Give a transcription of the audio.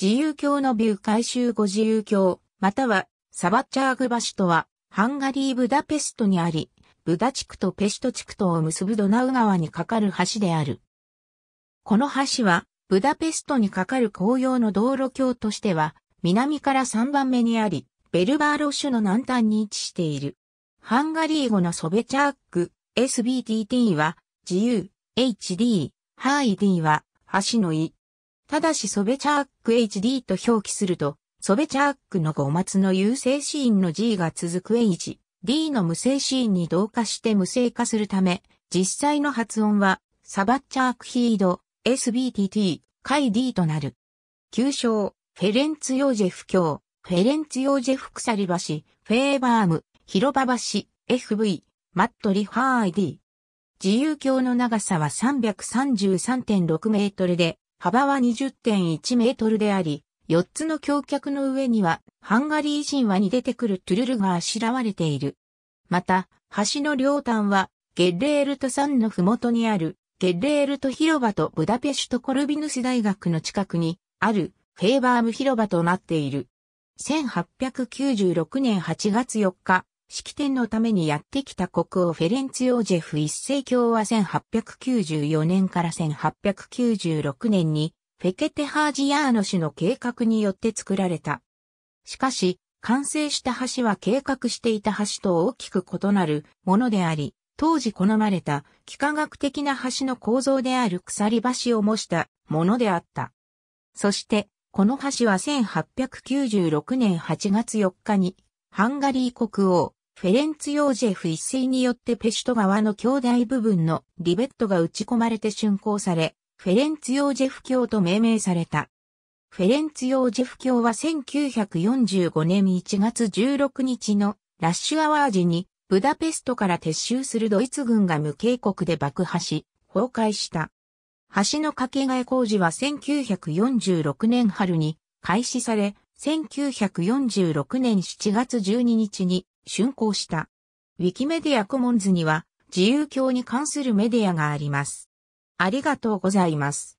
自由教のビュー改修後自由教、またはサバッチャーグ橋とは、ハンガリー・ブダペストにあり、ブダ地区とペスト地区とを結ぶドナウ川に架かる橋である。この橋は、ブダペストに架かる紅葉の道路橋としては、南から3番目にあり、ベルバーロシュの南端に位置している。ハンガリー語のソベチャーク、SBTT は、自由、HD、ハイ D は、橋の意、ただしソベチャーック HD と表記すると、ソベチャーックの5。末の有勢シーンの G が続く H、D の無声シーンに同化して無声化するため、実際の発音は、サバッチャークヒード、SBTT、回 D となる。旧称、フェレンツ・ヨージェフ教、フェレンツ・ヨージェフ鎖橋、フェーバーム、広場橋、FV、マットリァー i D。自由橋の長さは333.6メートルで、幅は20.1メートルであり、4つの橋脚の上には、ハンガリー神話に出てくるトゥルルがあしらわれている。また、橋の両端は、ゲッレールト山のふもとにある、ゲッレールト広場とブダペシュトコルビヌス大学の近くに、ある、フェーバーム広場となっている。1896年8月4日、式典のためにやってきた国王フェレンツ・ヨージェフ一世教は1894年から1896年にフェケテ・ハージヤーノ氏の計画によって作られた。しかし、完成した橋は計画していた橋と大きく異なるものであり、当時好まれた幾何学的な橋の構造である鎖橋を模したものであった。そして、この橋は1896年8月4日にハンガリー国王、フェレンツ・ヨージェフ一世によってペシュト川の兄弟部分のリベットが打ち込まれて竣工され、フェレンツ・ヨージェフ教と命名された。フェレンツ・ヨージェフ教は1945年1月16日のラッシュアワー時にブダペストから撤収するドイツ軍が無警告で爆破し、崩壊した。橋の掛け替え工事は1946年春に開始され、1946年7月12日に竣工した。ウィキメディアコモンズには自由教に関するメディアがあります。ありがとうございます。